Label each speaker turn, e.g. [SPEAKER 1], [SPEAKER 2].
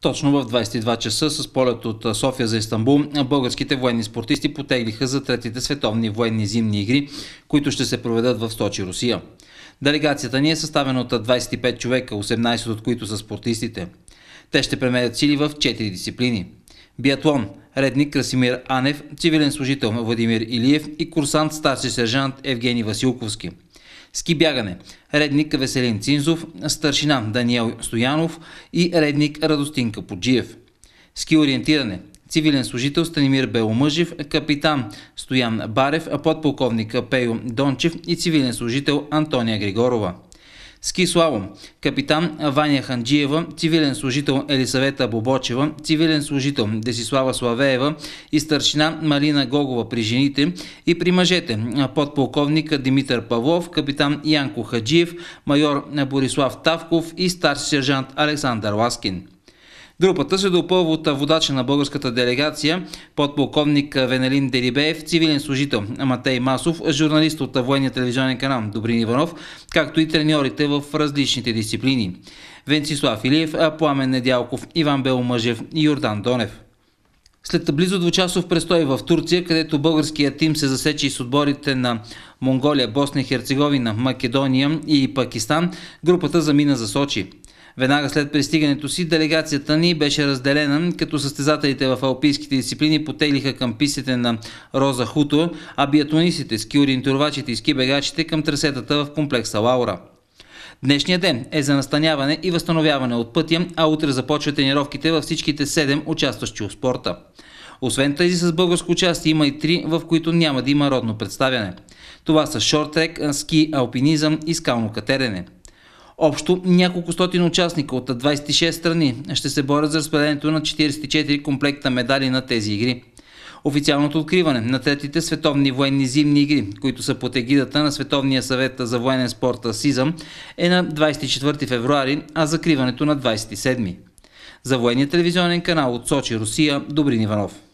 [SPEAKER 1] Точно в 22 часа с полет от София за Истанбул българските военни спортисти потеглиха за третите световни военни зимни игри, които ще се проведат в Сочи, Русия. Делегацията ни е съставена от 25 човека, 18 от които са спортистите. Те ще премерят сили в 4 дисциплини. Биатлон, редник Красимир Анев, цивилен служител Владимир Илиев и курсант старши сержант Евгений Василковски – Ски бягане. Редник Веселин Цинзов, старшина Даниел Стоянов и редник Радостин Каподжиев. Ски ориентиране. Цивилен служител Станимир Беломъжев, капитан Стоян Барев, подполковник Пейо Дончев и цивилен служител Антония Григорова. Ски Киславом. Капитан Ваня Ханджиева, цивилен служител Елисавета Бобочева, цивилен служител Десислава Славеева и старшина Марина Гогова при жените и при мъжете. Подполковник Димитър Павлов, капитан Янко Хаджиев, майор Борислав Тавков и старши сержант Александър Ласкин. Групата се допълва от водача на българската делегация, подполковник Венелин Делибеев, цивилен служител Матей Масов, журналист от военния телевизионен канал Добрин Иванов, както и треньорите в различните дисциплини. Венцислав Илиев, Пламен Недялков, Иван Беломъжев и Йордан Донев. След близо двучасов престой в Турция, където българският тим се засече с отборите на Монголия, Босна и Херцеговина, Македония и Пакистан, групата замина за Сочи. Веднага след пристигането си делегацията ни беше разделена, като състезателите в алпийските дисциплини потеглиха към писите на Роза Хуто, а биатлонистите, ориентировачите и скибегачите към трасетата в комплекса Лаура. Днешният ден е за настаняване и възстановяване от пътя, а утре започва тренировките във всичките 7 участващи от спорта. Освен тези с българско участие има и три, в които няма да има родно представяне. Това са шортрек, ски, алпинизъм и скално катерене. Общо няколко стотин участника от 26 страни ще се борят за разпределението на 44 комплекта медали на тези игри. Официалното откриване на третите световни военни зимни игри, които са под егидата на Световния съвет за военен спорт СИЗАМ, е на 24 февруари, а закриването на 27. За военния телевизионен канал от Сочи, Русия, Добрин Иванов.